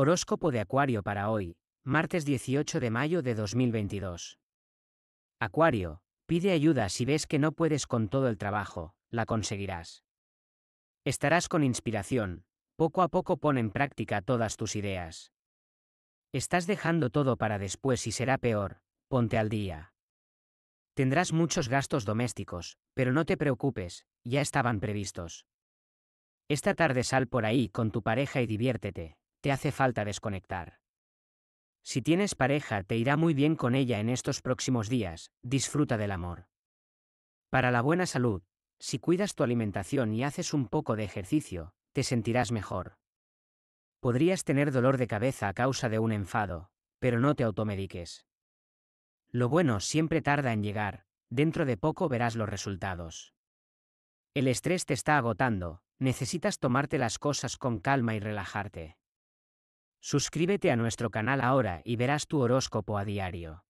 Horóscopo de Acuario para hoy, martes 18 de mayo de 2022. Acuario, pide ayuda si ves que no puedes con todo el trabajo, la conseguirás. Estarás con inspiración, poco a poco pon en práctica todas tus ideas. Estás dejando todo para después y será peor, ponte al día. Tendrás muchos gastos domésticos, pero no te preocupes, ya estaban previstos. Esta tarde sal por ahí con tu pareja y diviértete, te hace falta desconectar. Si tienes pareja, te irá muy bien con ella en estos próximos días, disfruta del amor. Para la buena salud, si cuidas tu alimentación y haces un poco de ejercicio, te sentirás mejor. Podrías tener dolor de cabeza a causa de un enfado, pero no te automediques. Lo bueno siempre tarda en llegar, dentro de poco verás los resultados. El estrés te está agotando, necesitas tomarte las cosas con calma y relajarte. Suscríbete a nuestro canal ahora y verás tu horóscopo a diario.